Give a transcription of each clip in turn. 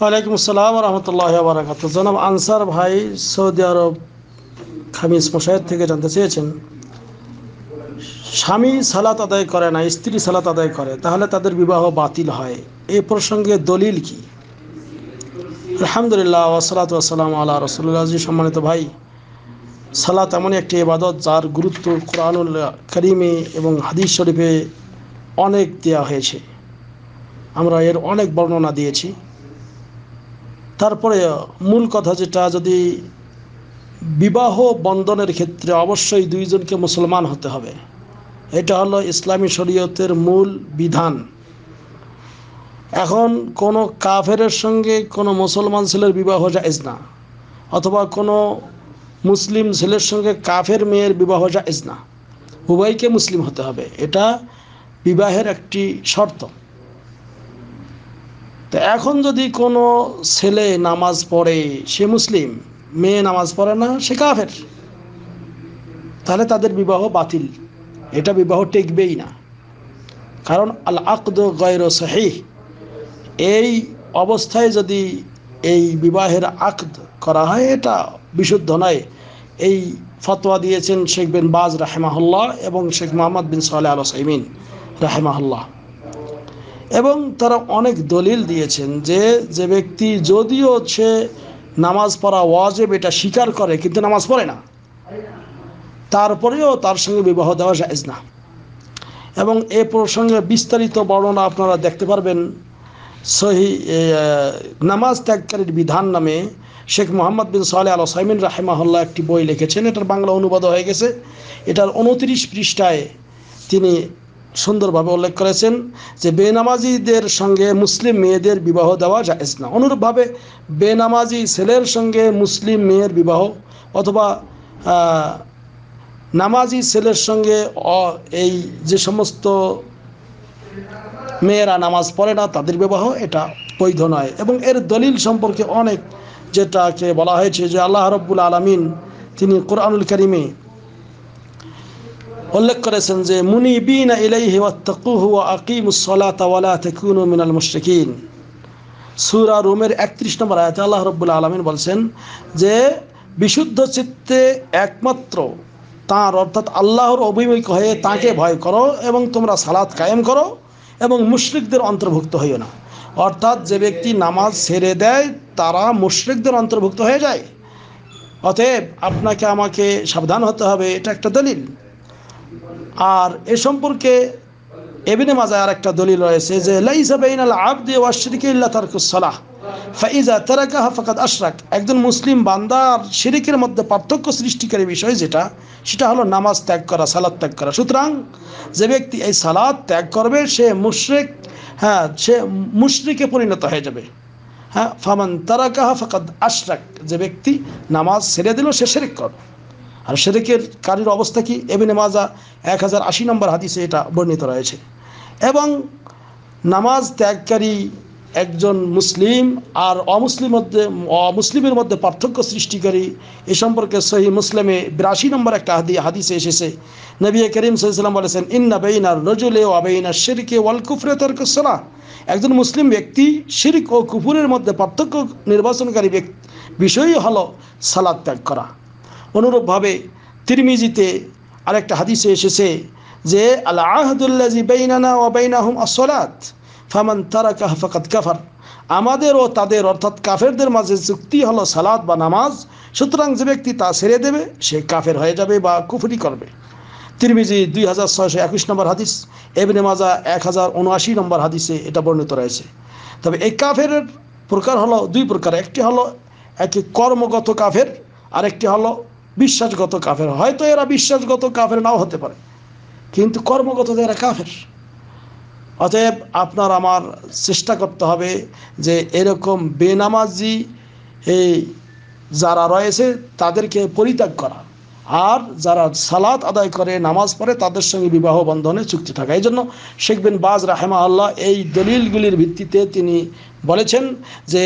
ওয়ালাইকুম আসসালাম রহমতুল্লাহ বারাকাত জনাব আনসার ভাই সৌদি আরব খামিজ মোশাহেদ থেকে জানতে চেয়েছেন স্বামী সালাত আদায় করে না স্ত্রী সালাত আদায় করে তাহলে তাদের বিবাহ বাতিল হয় এ প্রসঙ্গে দলিল কি আলহামদুলিল্লাহ ওসলাত ওসালাম আল্লাহ রসুল্লাহ সম্মানিত ভাই সালাত এমন একটি ইবাদত যার গুরুত্ব কোরআনুল করিমে এবং হাদিস শরীফে অনেক দেওয়া হয়েছে আমরা এর অনেক বর্ণনা দিয়েছি তারপরে মূল কথা যেটা যদি বিবাহ বন্ধনের ক্ষেত্রে অবশ্যই দুইজনকে মুসলমান হতে হবে এটা হলো ইসলামী শরীয়তের মূল বিধান এখন কোনো কাফেরের সঙ্গে কোনো মুসলমান ছেলের বিবাহ জায়েজ না অথবা কোনো মুসলিম ছেলের সঙ্গে কাফের মেয়ের বিবাহ জায়েজ না উভয়কে মুসলিম হতে হবে এটা বিবাহের একটি শর্ত তো এখন যদি কোনো ছেলে নামাজ পড়ে সে মুসলিম মেয়ে নামাজ পড়ে না সে কাফের তাহলে তাদের বিবাহ বাতিল এটা বিবাহ টেকবেই না কারণ আল আকদ গয়র সাহি এই অবস্থায় যদি এই বিবাহের আকদ করা হয় এটা বিশুদ্ধ নয় এই ফতোয়া দিয়েছেন শেখ বিন বাজ রাহেমাহুল্লাহ এবং শেখ মোহাম্মদ বিন সালে আল সাইমিন রাহেমাহুল্লাহ এবং তারা অনেক দলিল দিয়েছেন যে যে ব্যক্তি যদিও সে নামাজ পড়া ওয়াজেব এটা স্বীকার করে কিন্তু নামাজ পড়ে না তারপরেও তার সঙ্গে বিবাহ দেওয়া যায় না এবং এ প্রসঙ্গে বিস্তারিত বর্ণনা আপনারা দেখতে পারবেন সহি নামাজ ত্যাগকারীর বিধান নামে শেখ মোহাম্মদ বিন সালে আল সাইমিন রাহেমাহল্লা একটি বই লিখেছেন এটার বাংলা অনুবাদ হয়ে গেছে এটার উনত্রিশ পৃষ্ঠায় তিনি সুন্দরভাবে উল্লেখ করেছেন যে বেনামাজিদের সঙ্গে মুসলিম মেয়েদের বিবাহ দেওয়া জায়েজ না অনুরূপভাবে বেনামাজি ছেলের সঙ্গে মুসলিম মেয়ের বিবাহ অথবা নামাজি ছেলের সঙ্গে এই যে সমস্ত মেয়েরা নামাজ পড়ে না তাদের বিবাহ এটা বৈধ নয় এবং এর দলিল সম্পর্কে অনেক যেটাকে বলা হয়েছে যে আল্লাহ রব্বুল আলমিন তিনি কোরআনুল করিমে উল্লেখ করেছেন যে মুনিবিন ইলাইহি ওয়াত্তাকুহু ওয়া আকিমুস সালাতা ওয়া লা তাকুনু মিনাল মুশরিকিন সূরা রুমের 31 নম্বর আয়াতে আল্লাহ রাব্বুল আলামিন বলছেন যে বিশুদ্ধ চিত্তে একমাত্র তাঁর অর্থাৎ আল্লাহর অভিমুখ হয়ে তাকে ভয় করো এবং তোমরা সালাত কায়েম করো এবং মুশরিকদের অন্তর্ভুক্ত হইও না অর্থাৎ যে ব্যক্তি নামাজ ছেড়ে দেয় তারা মুশরিকদের অন্তর্ভুক্ত হয়ে যায় অতএব আপনাকে আমাকে সাবধান হতে হবে এটা একটা দলিল আর এ সম্পর্কে এবিনে মাজায় আর একটা দলিল রয়েছে যে লাইসা বাইনাল আবদি ইল্লা সালাহ ফাইজা তারাকাহা ফাকাদ আশরাক একজন মুসলিম বান্দার শিরিকের মধ্যে পার্থক্য সৃষ্টিকারী বিষয় যেটা সেটা হলো নামাজ ত্যাগ করা সালাদ ত্যাগ করা সুতরাং যে ব্যক্তি এই সালাদ ত্যাগ করবে সে মুশরেক হ্যাঁ সে মুশরিকে পরিণত হয়ে যাবে হ্যাঁ ফামান তারাকাহা ফাকাদ আশরাক যে ব্যক্তি নামাজ ছেড়ে দিল সে শেরিক করবে আর সেদিকের কারীর অবস্থা কি এবিনে মাজা এক হাজার আশি নম্বর হাদিসে এটা বর্ণিত রয়েছে এবং নামাজ ত্যাগকারী একজন মুসলিম আর অমুসলিম মধ্যে অমুসলিমের মধ্যে পার্থক্য সৃষ্টিকারী এ সম্পর্কে সহি মুসলিমে বিরাশি নম্বর একটা হাদিসে এসেছে নবী করিম সাল্লাম বলেছেন ইন্না বেইনার রজুলে ও আবেইনা শেরিকে ওয়াল কুফরে তর্ক সোনা একজন মুসলিম ব্যক্তি শিরিক ও কুফুরের মধ্যে পার্থক্য নির্বাচনকারী ব্যক্তি বিষয়ই হলো সালাদ ত্যাগ করা অনুরূপভাবে তিরমিজিতে আরেকটা হাদিসে এসেছে যে আল আহদুল্লাজি বেইনানা ও বেইনাহুম আসলাত ফামান তারা কাহ ফাকাত কাফার আমাদের ও তাদের অর্থাৎ কাফেরদের মাঝে চুক্তি হলো সালাদ বা নামাজ সুতরাং যে ব্যক্তি তা ছেড়ে দেবে সে কাফের হয়ে যাবে বা কুফরি করবে তিরমিজি দুই হাজার ছয়শো একুশ নম্বর হাদিস এবনে মাজা এক হাজার উনআশি নম্বর হাদিসে এটা বর্ণিত রয়েছে তবে এই কাফের প্রকার হলো দুই প্রকার একটি হলো একটি কর্মগত কাফের আরেকটি হলো বিশ্বাসগত কাফের হয়তো এরা বিশ্বাসগত কাফের নাও হতে পারে কিন্তু কর্মগত এরা কাফের অতএব আপনার আমার চেষ্টা করতে হবে যে এরকম বেনামাজি এই যারা রয়েছে তাদেরকে পরিত্যাগ করা আর যারা সালাত আদায় করে নামাজ পড়ে তাদের সঙ্গে বিবাহ বন্ধনে চুক্তি থাকা এই জন্য শেখ বিন বাজ রাহেমা আল্লাহ এই দলিলগুলির ভিত্তিতে তিনি বলেছেন যে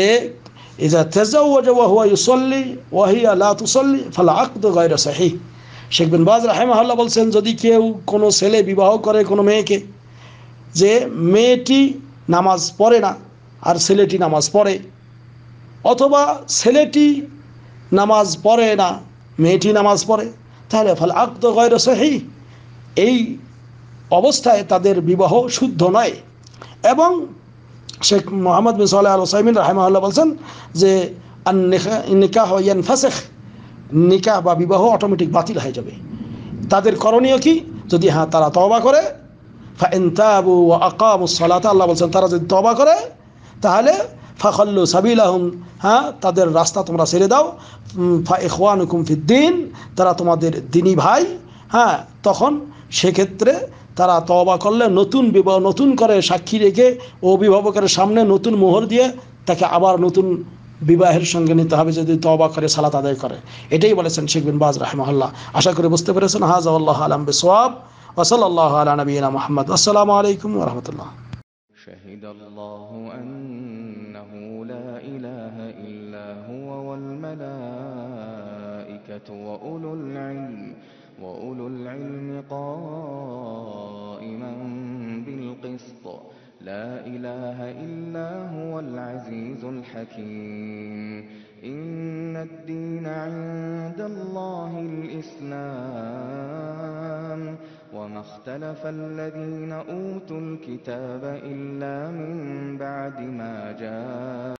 ইজা তাজাওয়াজ ওয়া হুয়া ইউসাল্লি ওয়া হিয়া লা তুসাল্লি ফাল আকদু গায়রা সহিহ শেখ বিন বাজ রাহেমাহুল্লাহ বলছেন যদি কেউ কোনো ছেলে বিবাহ করে কোনো মেয়েকে যে মেয়েটি নামাজ পড়ে না আর ছেলেটি নামাজ পড়ে অথবা ছেলেটি নামাজ পড়ে না মেয়েটি নামাজ পড়ে তাহলে ফালা আকদ গয়র সহি এই অবস্থায় তাদের বিবাহ শুদ্ধ নয় এবং শেখ মোহাম্মদ বিন সাল আল ওসাইমিন রাহেমাল্লাহ বলছেন যে নিকাহ ইয়ান ফাসেখ নিকাহ বা বিবাহ অটোমেটিক বাতিল হয়ে যাবে তাদের করণীয় কি যদি হ্যাঁ তারা তবা করে ফাইনতাবু আকামু সলাতা আল্লাহ বলছেন তারা যদি তবা করে তাহলে ফাখল্লু সাবিল আহম হ্যাঁ তাদের রাস্তা তোমরা ছেড়ে দাও ফা হুকুম ফিদ্দিন তারা তোমাদের দিনী ভাই হ্যাঁ তখন সেক্ষেত্রে তারা তবা করলে নতুন বিবাহ নতুন করে সাক্ষী রেখে অভিভাবকের সামনে নতুন মোহর দিয়ে তাকে আবার নতুন বিবাহের সঙ্গে নিতে হবে যদি তবা করে সালাত আদায় করে এটাই বলেছেন শেখ বিন বাজ রাহমহল্লা আশা করে বুঝতে পেরেছেন হাজ আল্লাহ আলম বিসোয়াব وصلى الله على نبينا محمد والسلام عليكم ورحمة الله شهد الله أنه لا إله إلا هو والملائكة وأولو العلم وأولو العلم قائما بالقسط لا إله إلا هو العزيز الحكيم إن الدين عند الله الإسلام وما اختلف الذين أوتوا الكتاب إلا من بعد ما مَا جَاءَ